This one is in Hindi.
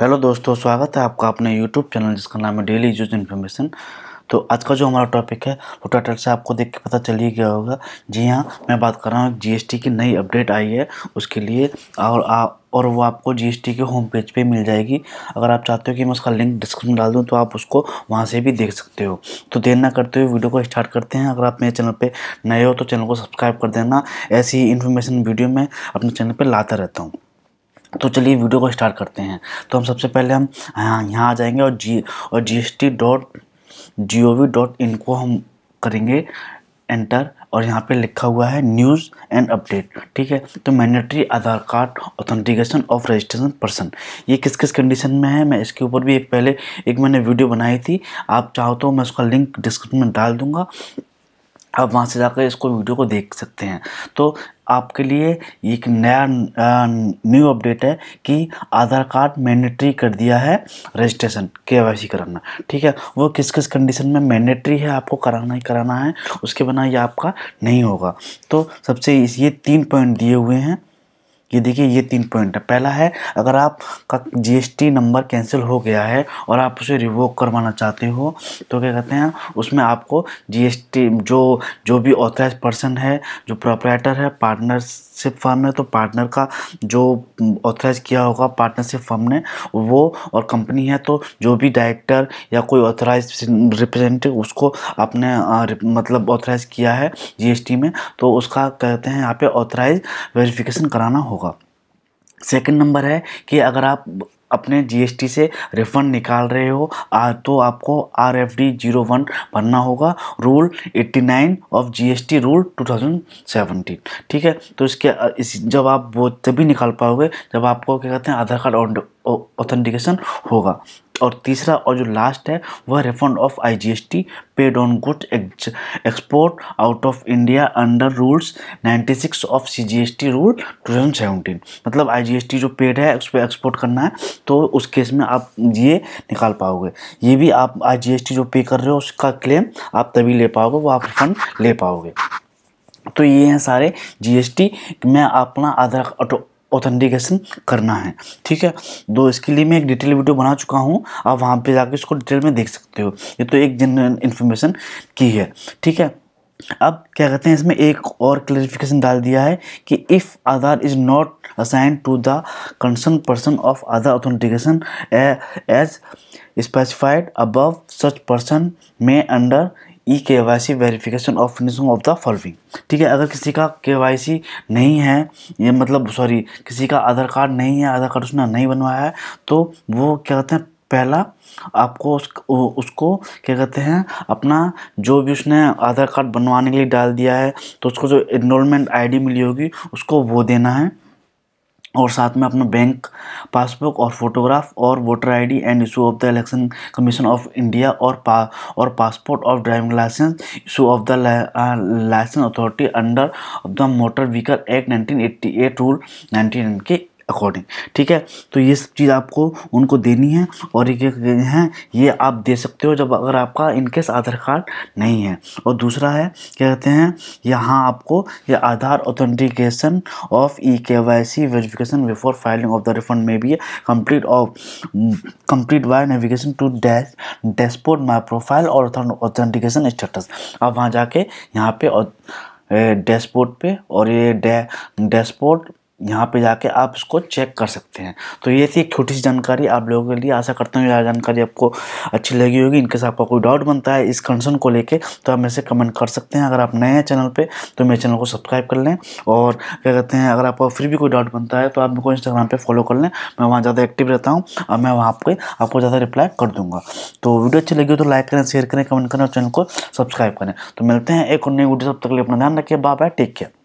हेलो दोस्तों स्वागत है आपका अपने यूट्यूब चैनल जिसका नाम है डेली यूज इन्फॉर्मेशन तो आज का जो हमारा टॉपिक है वो टाइटल से आपको देख के पता चल ही गया होगा जी हाँ मैं बात कर रहा हूँ जीएसटी की नई अपडेट आई है उसके लिए और आ, और वो आपको जीएसटी के होम पेज पे मिल जाएगी अगर आप चाहते हो कि मैं उसका लिंक डिस्क्रिप्शन डाल दूँ तो आप उसको वहाँ से भी देख सकते हो तो देर ना करते हुए वीडियो को स्टार्ट करते हैं अगर आप मेरे चैनल पर नए हो तो चैनल को सब्सक्राइब कर देना ऐसी इन्फॉर्मेशन वीडियो मैं अपने चैनल पर लाता रहता हूँ तो चलिए वीडियो को स्टार्ट करते हैं तो हम सबसे पहले हम हाँ, यहाँ आ जाएंगे और जी और G S T dot G O V dot in को हम करेंगे एंटर और यहाँ पे लिखा हुआ है न्यूज़ एंड अपडेट ठीक है तो mandatory Aadhaar card authentication of registration person ये किस किस कंडीशन में है मैं इसके ऊपर भी एक पहले एक मैंने वीडियो बनाई थी आप चाहो तो मैं उसका लिंक डिस्क्रिप्शन में डाल दूँगा आप वहाँ से जाकर इसको वीडियो को देख सकते हैं तो आपके लिए एक नया न्यू अपडेट है कि आधार कार्ड मैंडेटरी कर दिया है रजिस्ट्रेशन के वाई सी कराना ठीक है वो किस किस कंडीशन में मैंडेटरी है आपको कराना ही कराना है उसके बिना ये आपका नहीं होगा तो सबसे ये तीन पॉइंट दिए हुए हैं ये देखिए ये तीन पॉइंट है पहला है अगर आपका जीएसटी नंबर कैंसिल हो गया है और आप उसे रिवोक करवाना चाहते हो तो क्या कहते हैं उसमें आपको जीएसटी जो जो भी ऑथराइज पर्सन है जो प्रोपराइटर है पार्टनरशिप फर्म है तो पार्टनर का जो ऑथराइज किया होगा पार्टनरशिप फर्म ने वो और कंपनी है तो जो भी डायरेक्टर या कोई ऑथराइज रिप्रेजेंटेटिव उसको आपने मतलब ऑथराइज किया है जी में तो उसका कहते हैं यहाँ पे ऑथराइज वेरीफिकेशन कराना होगा होगा सेकंड नंबर है कि अगर आप अपने जीएसटी से रिफंड निकाल रहे हो आ, तो आपको R F D zero one भरना होगा rule nine of GST rule two thousand seventeen ठीक है तो इसके इस जब आप वो तभी निकाल पाओगे जब आपको क्या कहते हैं आधार कार्ड ऑथेंटिकेशन होगा और तीसरा और जो लास्ट है वह refund of IGST paid on good export out of India under rules 96 of CGST rule 2017 मतलब आईजीएसटी जो पेड है उस पर एक्सपोर्ट करना है तो उस केस में आप ये निकाल पाओगे ये भी आप आज जीएसटी जो पे कर रहे हो उसका क्लेम आप तभी ले पाओगे वो आप रिफंड ले पाओगे तो ये हैं सारे जीएसटी में अपना आधार ऑटो ऑथेंटिकेशन करना है ठीक है तो इसके लिए मैं एक डिटेल वीडियो बना चुका हूँ आप वहाँ पे जाके इसको डिटेल में देख सकते हो ये तो एक जनरल इन्फॉर्मेशन की है ठीक है अब क्या कहते हैं इसमें एक और क्लेरिफिकेशन डाल दिया है कि if Aadhaar is not assign to the concern person of Aadhaar authentication as specified above such person में under E K Y C verification of finishing of the following ठीक है अगर किसी का के वाई सी नहीं है ये मतलब सॉरी किसी का आधार कार्ड नहीं है आधार कार्ड उसने नहीं बनवाया है तो वो क्या कहते हैं पहला आपको उस उसको क्या कहते हैं अपना जो भी उसने आधार कार्ड बनवाने के लिए डाल दिया है तो उसको जो इनरोलमेंट आईडी मिली होगी उसको वो देना है और साथ में अपना बैंक पासबुक और फोटोग्राफ और voter ID and issue of the Election Commission of India और पा और पासपोर्ट और driving licence issue of the licence authority under of the motor vehicle act 1988 rule nineteen के अकॉर्डिंग ठीक है तो ये सब चीज़ आपको उनको देनी है और ये है ये आप दे सकते हो जब अगर आपका इनकेस आधार कार्ड नहीं है और दूसरा है क्या कहते हैं यहाँ आपको ये आधार authentication of E K Y C verification before filing of the refund में भी complete of complete by navigation to dash dashboard my profile और ऑथेंटिकेशन स्टेटस आप वहाँ जाके यहाँ पे डैशबोर्ड पे और ये डैशबोर्ड यहाँ पे जाके आप इसको चेक कर सकते हैं तो ये थी एक छोटी सी जानकारी आप लोगों के लिए आशा करता हूँ यह जानकारी आपको अच्छी लगी होगी इनके साथ आपका कोई डाउट बनता है इस कंसर्न को लेके तो आप मेरे से कमेंट कर सकते हैं अगर आप नए हैं चैनल पे तो मेरे चैनल को सब्सक्राइब कर लें और क्या कहते हैं अगर आपको फिर भी कोई डाउट बनता है तो आप मेरे को इंस्टाग्राम पर फॉलो कर लें मैं वहाँ ज़्यादा एक्टिव रहता हूँ और मैं वहाँ पर आपको ज़्यादा रिप्लाई कर दूँगा तो वीडियो अच्छी लगी हो तो लाइक करें शेयर करें कमेंट करें और चैनल को सब्सक्राइब करें तो मिलते हैं एक और नई वीडियो सब तक लिए अपना ध्यान रखिए बाय बाय टेक केयर